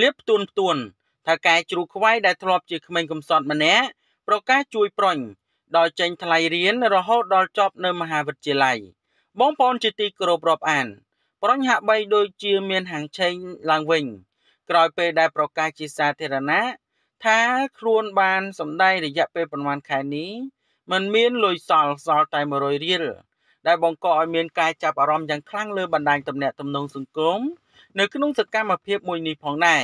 លៀបផ្ទួនផ្ទួនថាកែជ្រូកខ្វាយដែលធ្លាប់ជាក្មេងកំសត់ម្នាក់ប្រកាសជួយប្រញ ដល់ចេញថ្លៃរៀនរហូតដល់ចប់នៅមហាវិទ្យាល័យបងប្អូនជាទីគោរពរាប់អានប្រញហាក់បីដូចជាមានហាងឆេងឡើងវិញ ក្រោយពេលដែលប្រកាសជាសាធារណៈថាខ្លួនបានសម្ដែងរយៈពេលប្រមាណខែនេះมันមានលុយសល់សល់តែ100រៀលដែលបង្កឲ្យមានការចាប់អារម្មណ៍យ៉ាងខ្លាំងលើបណ្ដាញទំនាក់ទំនងសង្គមនៅក្នុងសកម្មភាពមួយនេះផងដែរ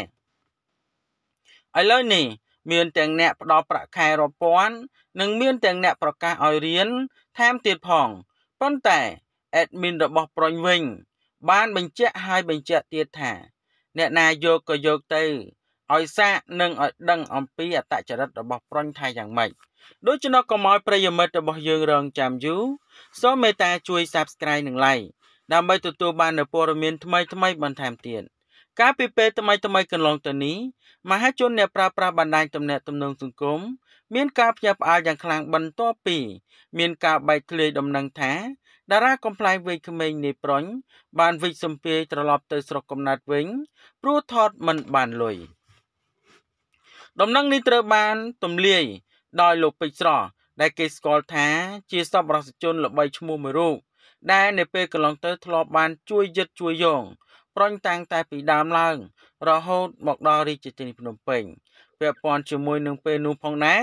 ឥឡូវនេះ មានទាំងអ្នកផ្ដល់ប្រាក់ខែរាប់ពាន់និង មានទាំងអ្នកប្រកាសឲ្យរៀនថែមទៀតផងប៉ុន្តែ admin របស់ប្រញវិញបានបញ្ជាក់ហើយបញ្ជាក់ទៀតថាអ្នកណាយកក៏យកទៅឲ្យសាកនិងឲ្យដឹងអំពីអតចរិតរបស់ប្រុញថៃយ៉ាងម៉េចដូច្នោះកុំឲ្យប្រិយមិត្តរបស់យើងរងចាំយូរសូមមេត្តាជួយ Subscribe និង Like ដើម្បីទទួលបាននូវព័ត៌មានថ្មីៗបន្ថែមទៀតកាលពីពេលថ្មីថ្មីកន្លងទៅនេះមហាជនអ្នកប្រើប្រាស់បណ្ដាញទំនាក់ទំនងសង្គមមានការភ្ញាក់ផ្អើលយ៉ាងខ្លាំងបន្ទាប់ពី មានការបែកធ្លាយដំណឹងថាតារាកំ pl ែងវ័យក្មេងនៃប្រុញបានវិច្សំភាយត្រឡប់ទៅស្រុកកំណើតវិញព្រោះថតមិនបានលុយ។ដំណឹងនេះត្រូវបានទម្លាយដោយលោកពេជ្រស្រស់ដែលគេស្គាល់ថាជាសប្បុរសជនល្បីឈ្មោះមួយរូបដែលនៅពេលកន្លងទៅធ្លាប់បានជួយយឹតជួយយងប្រញតាំងតែពីដើមឡើងរហូតមកដល់រាជធានីភ្នំពេញពាក់ព័ន្ធជាមួយនឹងពេលនោះផងដែរ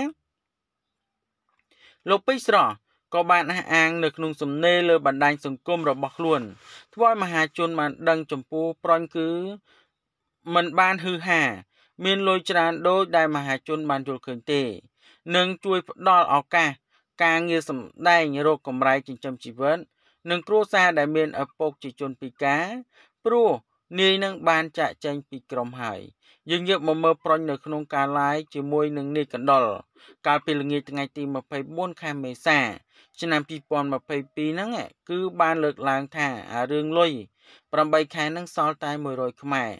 លោកពេជ្រស្រស់ក៏បានអះអាងនៅក្នុងសំណេរលើបណ្ដាញសង្គមរបស់ខ្លួន ធ្វើឲ្យមហាជនបានដឹងចំពោះប្រញគឺមិនបានហឺហាមានលុយច្រើនដូចដែលមហាជនបានយល់ឃើញទេនឹងជួយផ្ដល់ឱកាសការងារសម្ដែងរកកម្រៃចិញ្ចឹមជីវិតនិងគ្រួសារដែលមានឪពុកជាជនពិការ ព្រោះនាយនឹងបានចាក់ចែងពីក្រុមហើយយើងយកមកមើលប្រញ នៅក្នុងការឡាយជាមួយនឹងនាយកណ្ដុលកាលពីល្ងាចថ្ងៃទី24ខែមេសាឆ្នាំ2022ហ្នឹងគឺបានលើកឡើងថារឿងលុយ8ខែនឹងសល់តែ100ខ្មែរ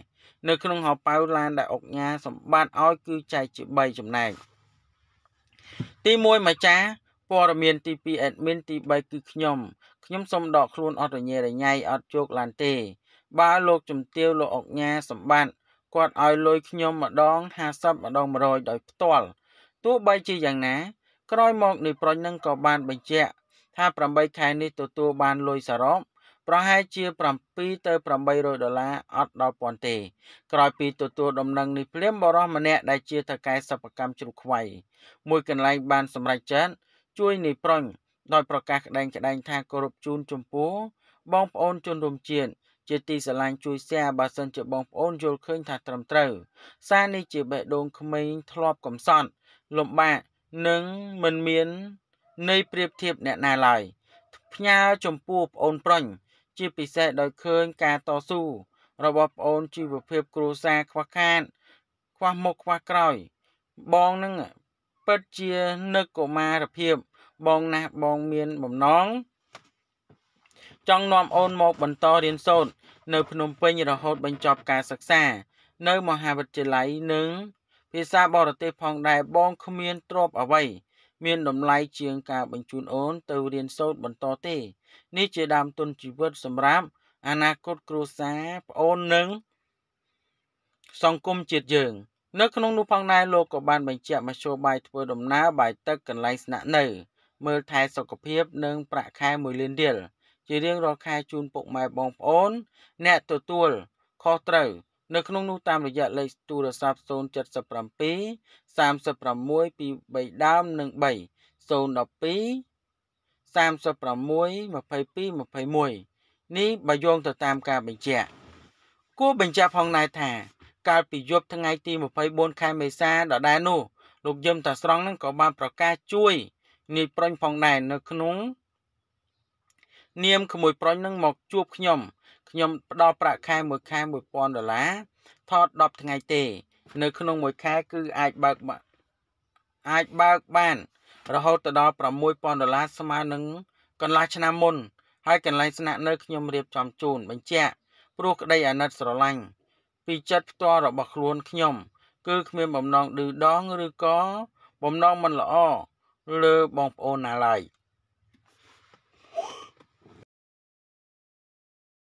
នៅក្នុងហោប៉ៅឡានដែលអុកញ៉ាសម្បត្តិឲ្យគឺចែកជា3ចំណែកទី1ម្ចាស់ព័ត៌មានទី2 admin ទី3គឺខ្ញុំ ខ្ញុំសូមដកខ្លួនអត់រញ៉េរញ៉ៃអត់ជោគឡានទេបើលោកជំទាវលោកអុកញ៉ាសម្បត្តិគាត់ឲ្យលុយខ្ញុំ ម្ដង50ម្ដង100ដោយផ្ទាល់ទោះបីជាយ៉ាងណា ក្រោយមកនៃប្រុញនឹងក៏បានបញ្ជាក់ថា8ខែនេះទទួលបានលុយសរុបប្រហែលជា7ទៅ800ដុល្លារអត់ដល់ពាន់ទេ ក្រោយពីទទួលដំណឹងនេះភ្លាមបរិះម្នាក់ដែលជាតកែសិប្បកម្មជ្រូកខ្វៃមួយកន្លែងបានសម្រេចចិត្តជួយនាយប្រុញដោយប្រកាសក្តែងក្តែងថាគោរពជូនចំពោះ បងប្អូនជនរួមជាតិជាទីស្រឡាញ់ជួយ share បើសិនជាបងប្អូនយល់ឃើញថាត្រឹមត្រូវសារនេះជាបេះដូងក្មេងធ្លាប់កំសត់លំបាកនិងមិនមាន នៃប្រៀបធៀបអ្នកណាឡើយផ្ញើចំពោះប្អូនប្រុញជាពិសេសដោយឃើញការតស៊ូរបស់ប្អូនជីវភាពគ្រួសារខ្វះខាតខ្វះមុខខ្វះក្រោយ បងនឹងពិតជានឹកកុមារភាព បងណាស់បងមានបំណងចង់នាំអូនមកបន្តរៀនសូត្រនៅភ្នំពេញរហូតបញ្ចប់ការសិក្សា នៅ មហាវិទ្យាល័យនិង ភាសាបរទេសផងដែរបងគ្មានទ្រព្យអ្វីមានតម្លៃជាងការបញ្ជូនអូន ទៅរៀនសូត្របន្តទេនេះជាដើមទុនជីវិតសម្រាប់អនាគតគ្រួសារប្អូននិងសង្គមជាតិយើងនៅក្នុងនោះផងដែរលោកក៏បានបញ្ជាក់មធ្យោបាយធ្វើដំណើរបាយទឹកកន្លែងស្នាក់នៅមើលថែសុខភាពនិងប្រាក់ខែ1លានរៀលជារៀងរាល់ខែជូនពុកម៉ែបងប្អូនអ្នកទទួលខុសត្រូវនៅក្នុងនោះតាមរយៈលេខទូរស័ព្ទ077 36 23ដើមនិង3 012 36 22 21នេះបើយោងទៅតាមការបញ្ជាក់គួរបញ្ជាក់ផងដែរថាកាលពីយប់ថ្ងៃទី24ខែមេសាដដែលនោះលោកយឹមតាស្រង់នឹងក៏បាន ប្រកាសជួយនាយប្រុញផងដែរនៅ ក្នុង នាមក្មួយប្រុញនឹងមក ជួបខ្ញុំខ្ញុំផ្ដល់ប្រាក់ខែមួយខែ1000ដុល្លារថត10ថ្ងៃទេ នៅក្នុងមួយខែគឺអាចបើកអាចបើកបានរហូតទៅដល់6000ដុល្លារស្មើនឹងកន្លះឆ្នាំមុន ហើយកន្លែងស្នាក់នៅខ្ញុំរៀបចំជូនបញ្ជាក់ព្រោះក្តីអាណិតស្រឡាញ់ពីចិត្តផ្ទាល់របស់ខ្លួនខ្ញុំគឺគ្មានបំណងឌឺដងឬក៏បំណងមិនល្អលើបងប្អូនណាឡើយ។